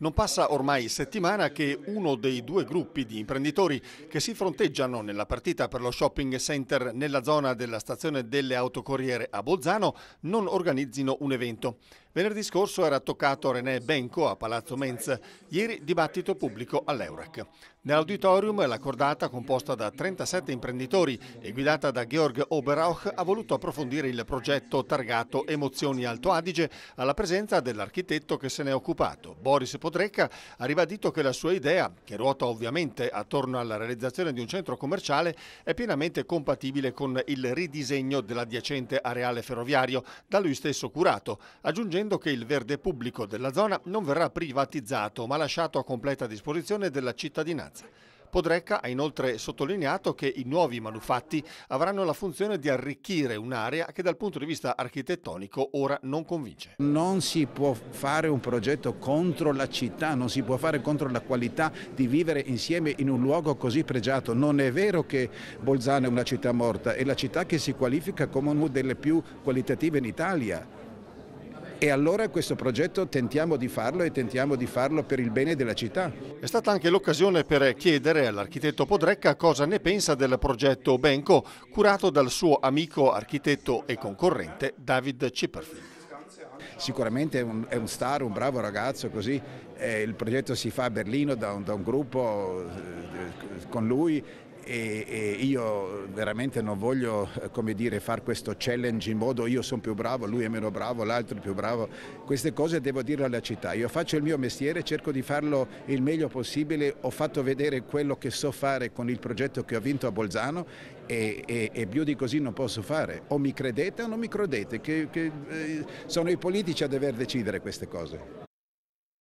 Non passa ormai settimana che uno dei due gruppi di imprenditori che si fronteggiano nella partita per lo shopping center nella zona della stazione delle autocorriere a Bolzano non organizzino un evento. Venerdì scorso era toccato René Benco a Palazzo Menz, ieri dibattito pubblico all'Eurac. Nell'auditorium la cordata, composta da 37 imprenditori e guidata da Georg Oberauch, ha voluto approfondire il progetto targato Emozioni Alto Adige alla presenza dell'architetto che se ne è occupato, Boris Potenzio Podrecca ha ribadito che la sua idea, che ruota ovviamente attorno alla realizzazione di un centro commerciale, è pienamente compatibile con il ridisegno dell'adiacente areale ferroviario, da lui stesso curato, aggiungendo che il verde pubblico della zona non verrà privatizzato ma lasciato a completa disposizione della cittadinanza. Podrecca ha inoltre sottolineato che i nuovi manufatti avranno la funzione di arricchire un'area che dal punto di vista architettonico ora non convince. Non si può fare un progetto contro la città, non si può fare contro la qualità di vivere insieme in un luogo così pregiato. Non è vero che Bolzano è una città morta, è la città che si qualifica come una delle più qualitative in Italia. E allora questo progetto tentiamo di farlo e tentiamo di farlo per il bene della città. È stata anche l'occasione per chiedere all'architetto Podrecca cosa ne pensa del progetto Benco, curato dal suo amico architetto e concorrente David Cipperfield sicuramente è un, è un, star, un bravo ragazzo così, eh, il progetto si fa a Berlino da un, da un gruppo eh, con lui e, e io veramente non voglio eh, dire, fare questo challenge in modo io sono più bravo, lui è meno bravo, l'altro è più bravo, queste cose devo dirle alla città, io faccio il mio mestiere, cerco di farlo il meglio possibile, ho fatto vedere quello che so fare con il progetto che ho vinto a Bolzano e, e, e più di così non posso fare, o mi credete o non mi credete, che, che, eh, sono i politici a dover decidere queste cose.